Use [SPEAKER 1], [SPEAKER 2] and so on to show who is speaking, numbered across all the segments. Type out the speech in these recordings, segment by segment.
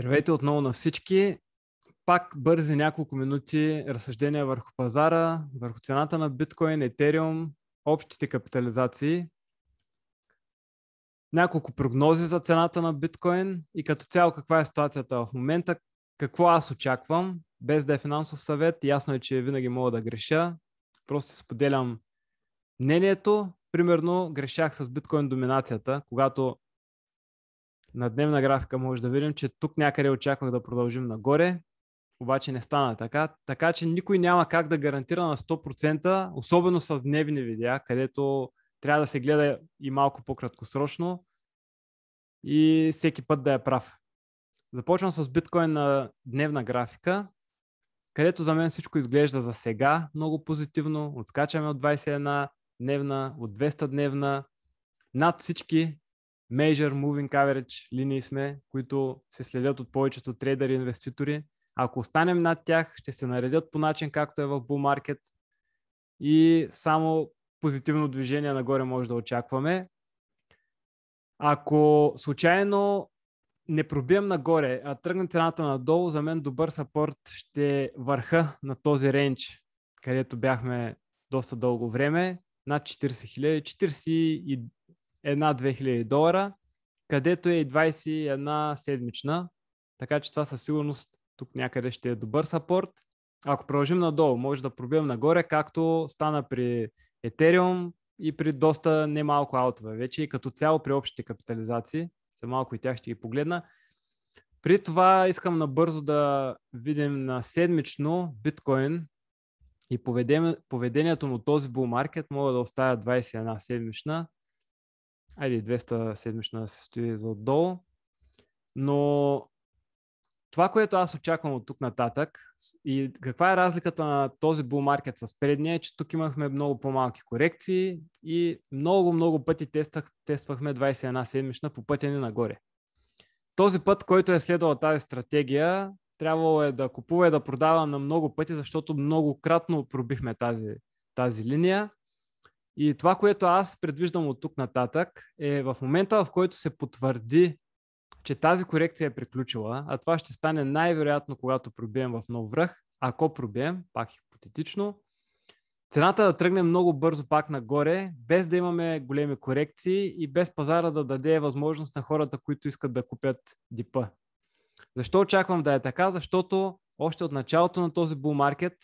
[SPEAKER 1] Здравейте отново на всички. Пак бързи няколко минути разсъждения върху пазара, върху цената на биткоин, етериум, общите капитализации. Няколко прогнози за цената на биткоин и като цяло каква е ситуацията в момента, какво аз очаквам, без да е финансов съвет. Ясно е, че винаги мога да греша. Просто споделям мнението. Примерно грешах с биткоин доминацията, когато на дневна графика може да видим, че тук някъде очаквах да продължим нагоре, обаче не стана така. Така че никой няма как да гарантира на 100%, особено с дневни видеа, където трябва да се гледа и малко по-краткосрочно и всеки път да е прав. Започвам с биткоин на дневна графика, където за мен всичко изглежда за сега много позитивно. Отскачаме от 21 дневна, от 200 дневна, над всички Major Moving Average линии сме, които се следят от повечето трейдери и инвеститори. Ако останем над тях, ще се наредят по начин, както е в Bull Market и само позитивно движение нагоре може да очакваме. Ако случайно не пробием нагоре, а тръгнем цената надолу, за мен добър сапорт ще върха на този рендж, където бяхме доста дълго време, над 40 000, една-2000 долара, където е и 21 седмична, така че това със сигурност тук някъде ще е добър сапорт. Ако продължим надолу, може да пробием нагоре, както стана при Ethereum и при доста немалко аутове вече и като цяло при общите капитализации. За малко и тях ще ги погледна. При това искам набързо да видим на седмично биткоин и поведението му този bull market мога да оставя 21 седмична айде 200 седмична се стои за отдолу, но това, което аз очаквам от тук нататък и каква е разликата на този bull market с предния, е, че тук имахме много по-малки корекции и много, много пъти тествах, тествахме 21 седмична по пътя ни нагоре. Този път, който е следвал тази стратегия, трябвало е да купува и да продава на много пъти, защото многократно пробихме тази, тази линия и това, което аз предвиждам от тук нататък е в момента, в който се потвърди, че тази корекция е приключила, а това ще стане най-вероятно, когато пробием в нов връх, ако пробием, пак хипотетично, цената да тръгне много бързо пак нагоре, без да имаме големи корекции и без пазара да даде възможност на хората, които искат да купят дипа. Защо очаквам да е така? Защото още от началото на този bull market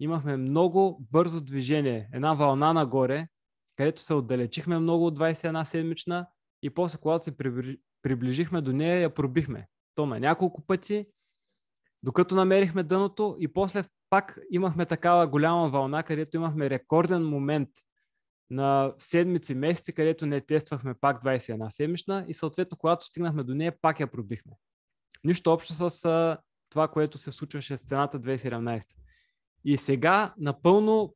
[SPEAKER 1] имахме много бързо движение, една вълна нагоре, където се отдалечихме много от 21 седмична и после, когато се приближихме до нея, я пробихме. То на няколко пъти, докато намерихме дъното и после пак имахме такава голяма вълна, където имахме рекорден момент на седмици, месеци, където не тествахме пак 21 седмична и съответно, когато стигнахме до нея, пак я пробихме. Нищо общо с това, което се случваше с цената 2017. И сега напълно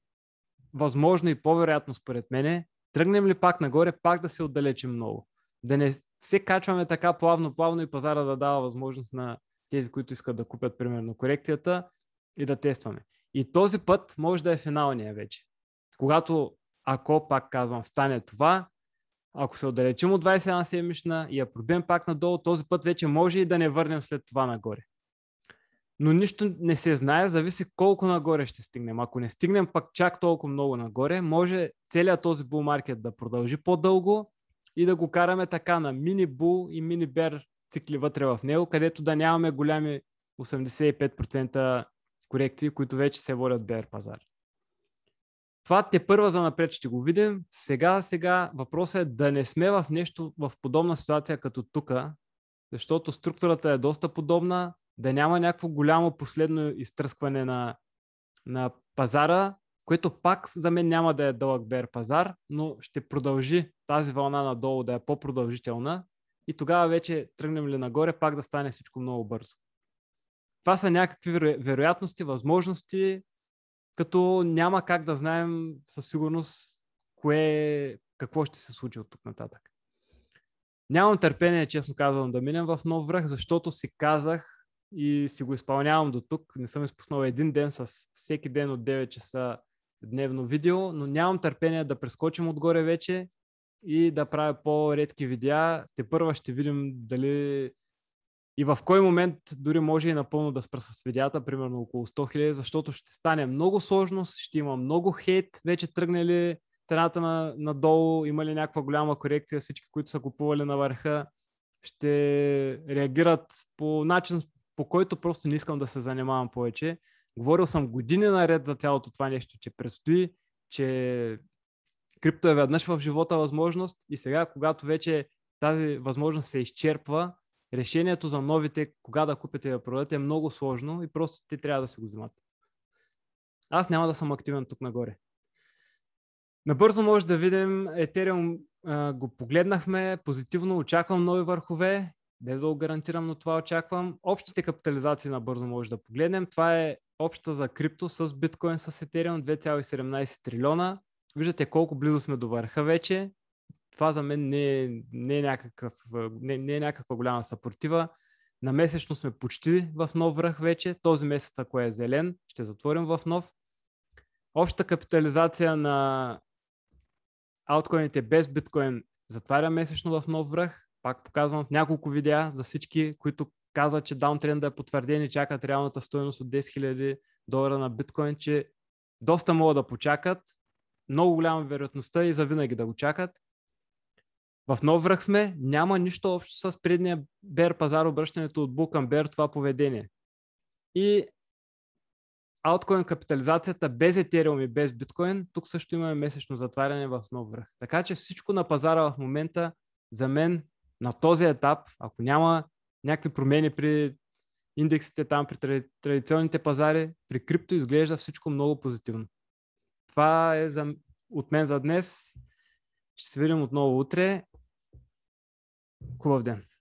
[SPEAKER 1] възможно и по-вероятно според мене, тръгнем ли пак нагоре, пак да се отдалечим много. Да не се качваме така плавно-плавно и пазара да дава възможност на тези, които искат да купят, примерно, корекцията и да тестваме. И този път може да е финалния вече. Когато, ако пак казвам, стане това, ако се отдалечим от 21 седмична и я пробием пак надолу, този път вече може и да не върнем след това нагоре но нищо не се знае, зависи колко нагоре ще стигнем. Ако не стигнем пък чак толкова много нагоре, може целият този bull market да продължи по-дълго и да го караме така на мини бул и мини бер цикли вътре в него, където да нямаме голями 85% корекции, които вече се водят бер пазар. Това те първа за напред ще го видим. Сега, сега въпросът е да не сме в нещо в подобна ситуация като тук, защото структурата е доста подобна, да няма някакво голямо последно изтръскване на, на пазара, което пак за мен няма да е дълъг бер пазар, но ще продължи тази вълна надолу да е по-продължителна и тогава вече тръгнем ли нагоре, пак да стане всичко много бързо. Това са някакви веро... вероятности, възможности, като няма как да знаем със сигурност кое, какво ще се случи от тук нататък. Нямам търпение, честно казвам, да минем в нов връх, защото си казах, и си го изпълнявам до тук. Не съм изпуснал един ден с всеки ден от 9 часа дневно видео, но нямам търпение да прескочим отгоре вече и да правя по-редки видеа. Те първа ще видим дали и в кой момент дори може и напълно да спра с видеята, примерно около 100 000, защото ще стане много сложност, ще има много хейт, вече тръгнали цената на, надолу, има ли някаква голяма корекция, всички, които са купували на върха, ще реагират по начин, по който просто не искам да се занимавам повече. Говорил съм години наред за цялото това нещо, че предстои, че крипто е веднъж в живота възможност и сега, когато вече тази възможност се изчерпва, решението за новите, кога да купите и да продадете е много сложно и просто те трябва да се го вземат. Аз няма да съм активен тук нагоре. Набързо може да видим Ethereum го погледнахме позитивно, очаквам нови върхове без да го гарантирам, но това очаквам. Общите капитализации набързо може да погледнем. Това е обща за крипто с биткоин, с Ethereum 2,17 трилиона. Виждате колко близо сме до върха вече. Това за мен не е, не е, някакъв, не, не е някаква голяма съпротива. На месечно сме почти в нов връх вече. Този месец, ако е зелен, ще затворим в нов. Общата капитализация на ауткоините без биткоин затваря месечно в нов връх пак показвам в няколко видеа за всички, които казват, че даунтренда е потвърден и чакат реалната стоеност от 10 000 долара на биткоин, че доста могат да почакат, много голяма вероятността и за винаги да го чакат. В нов връх сме, няма нищо общо с предния бер пазар, обръщането от бул към бер, това поведение. И ауткоин капитализацията без Етериум и без биткоин, тук също имаме месечно затваряне в нов връх. Така че всичко на пазара в момента за мен на този етап, ако няма някакви промени при индексите там, при традиционните пазари, при крипто изглежда всичко много позитивно. Това е за, от мен за днес. Ще се видим отново утре. Хубав ден!